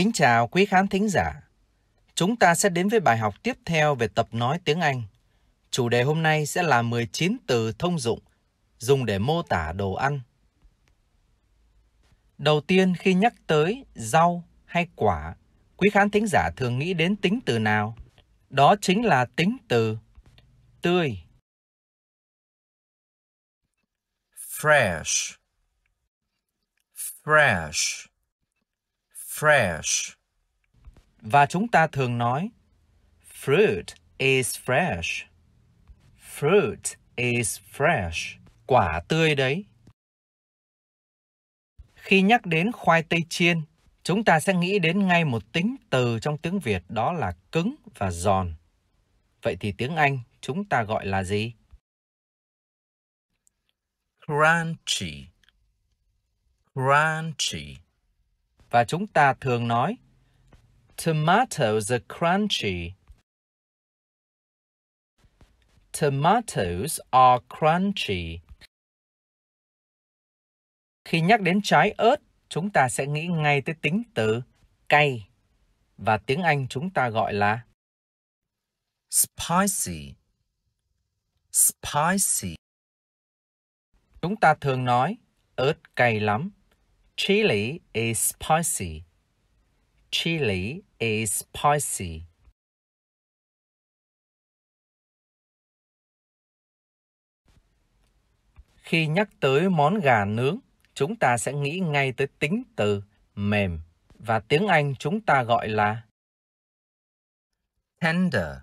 Kính chào quý khán thính giả. Chúng ta sẽ đến với bài học tiếp theo về tập nói tiếng Anh. Chủ đề hôm nay sẽ là 19 từ thông dụng dùng để mô tả đồ ăn. Đầu tiên khi nhắc tới rau hay quả, quý khán thính giả thường nghĩ đến tính từ nào? Đó chính là tính từ tươi. Fresh. Fresh fresh. Và chúng ta thường nói fruit is fresh. Fruit is fresh. Quả tươi đấy. Khi nhắc đến khoai tây chiên, chúng ta sẽ nghĩ đến ngay một tính từ trong tiếng Việt đó là cứng và giòn. Vậy thì tiếng Anh chúng ta gọi là gì? Crunchy. Crunchy và chúng ta thường nói Tomatoes are crunchy. Tomatoes are crunchy. Khi nhắc đến trái ớt, chúng ta sẽ nghĩ ngay tới tính từ cay và tiếng Anh chúng ta gọi là spicy. Spicy. Chúng ta thường nói ớt cay lắm. Chili is spicy. Chili is spicy. Khi nhắc tới món gà nướng, chúng ta sẽ nghĩ ngay tới tính từ mềm và tiếng Anh chúng ta gọi là tender.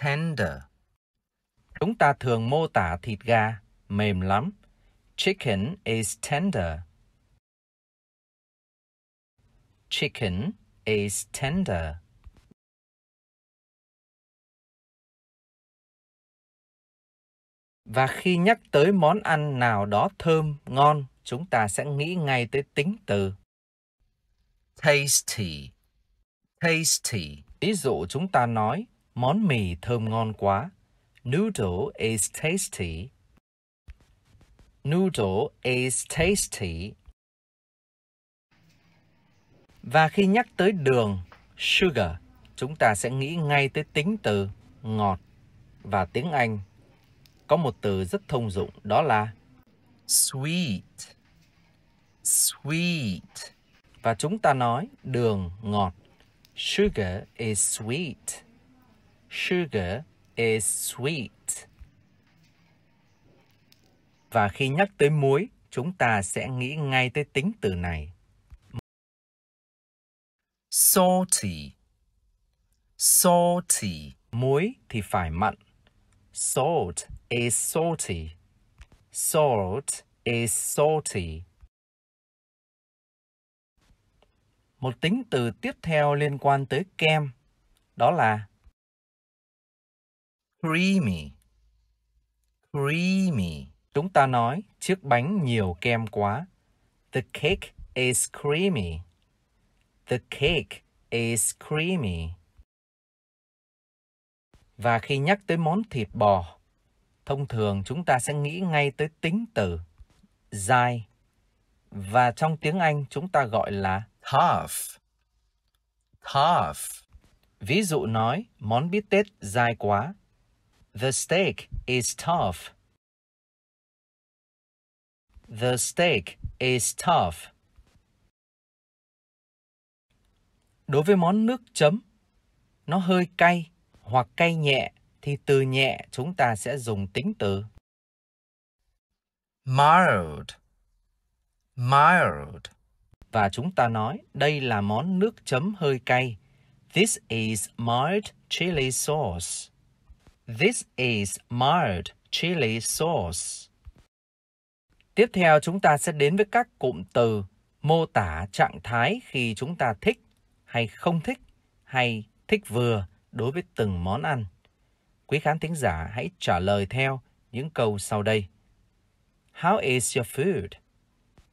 Tender. Chúng ta thường mô tả thịt gà mềm lắm. Chicken is tender chicken is tender. Và khi nhắc tới món ăn nào đó thơm, ngon, chúng ta sẽ nghĩ ngay tới tính từ tasty. Tasty. Ví dụ chúng ta nói món mì thơm ngon quá. Noodle is tasty. Noodle is tasty và khi nhắc tới đường, sugar, chúng ta sẽ nghĩ ngay tới tính từ ngọt. Và tiếng Anh có một từ rất thông dụng đó là sweet. Sweet. Và chúng ta nói đường ngọt. Sugar is sweet. Sugar is sweet. Và khi nhắc tới muối, chúng ta sẽ nghĩ ngay tới tính từ này salty salty muối thì phải mặn salt is salty salt is salty một tính từ tiếp theo liên quan tới kem đó là creamy creamy chúng ta nói chiếc bánh nhiều kem quá the cake is creamy The cake is creamy. Và khi nhắc tới món thịt bò, thông thường chúng ta sẽ nghĩ ngay tới tính từ dài và trong tiếng Anh chúng ta gọi là tough, tough. Ví dụ nói món bít tết dai quá. The steak is tough. The steak is tough. Đối với món nước chấm, nó hơi cay hoặc cay nhẹ thì từ nhẹ chúng ta sẽ dùng tính từ mild mild và chúng ta nói đây là món nước chấm hơi cay. This is mild chili sauce. This is mild chili sauce. Tiếp theo chúng ta sẽ đến với các cụm từ mô tả trạng thái khi chúng ta thích hay không thích hay thích vừa đối với từng món ăn? Quý khán thính giả hãy trả lời theo những câu sau đây. How is your food?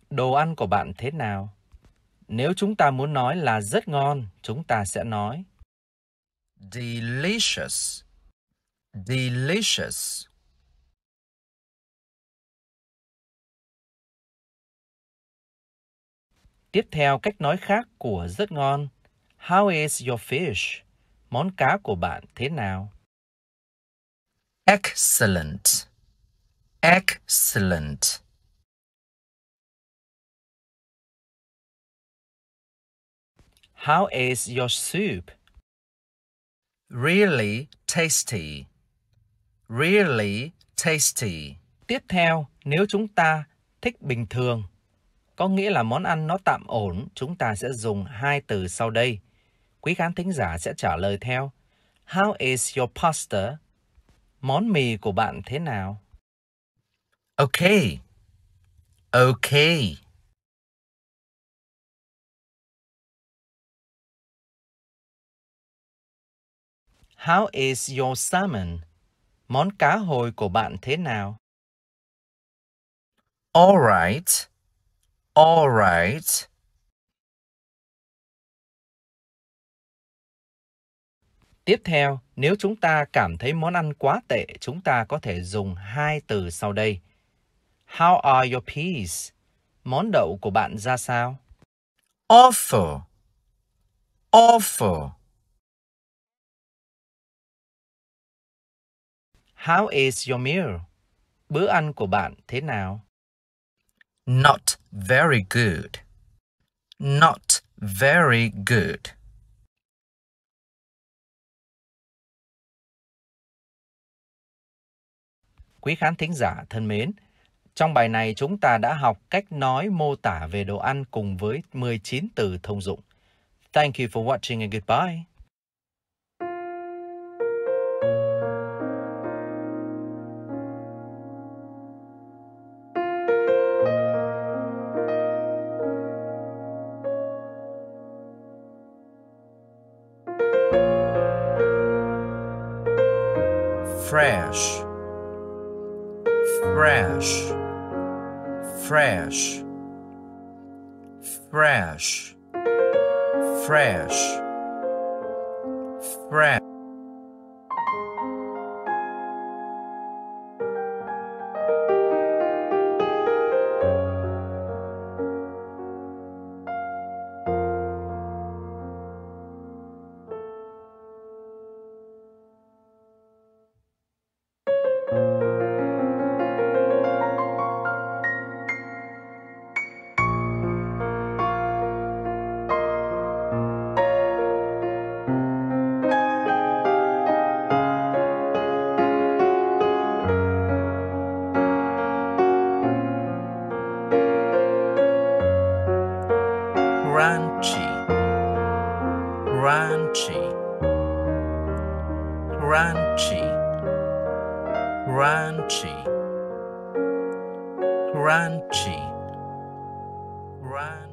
Đồ ăn của bạn thế nào? Nếu chúng ta muốn nói là rất ngon, chúng ta sẽ nói delicious. Delicious. Tiếp theo cách nói khác của rất ngon How is your fish? Món cá của bạn thế nào? Excellent. Excellent. How is your soup? Really tasty. Really tasty. Tiếp theo, nếu chúng ta thích bình thường, có nghĩa là món ăn nó tạm ổn, chúng ta sẽ dùng hai từ sau đây quý khán thính giả sẽ trả lời theo How is your pasta? Món mì của bạn thế nào? Okay. Okay. How is your salmon? Món cá hồi của bạn thế nào? All right. All right. Tiếp theo, nếu chúng ta cảm thấy món ăn quá tệ, chúng ta có thể dùng hai từ sau đây. How are your peas? Món đậu của bạn ra sao? Awful. Awful. How is your meal? Bữa ăn của bạn thế nào? Not very good. Not very good. quý khán thính giả thân mến, trong bài này chúng ta đã học cách nói mô tả về đồ ăn cùng với 19 từ thông dụng. Thank you for watching and goodbye. Fresh. fresh, fresh, fresh, fresh, fresh. Ranchi, Ranchi, Ranchi, Ranchi, Ranchi, Ranchi.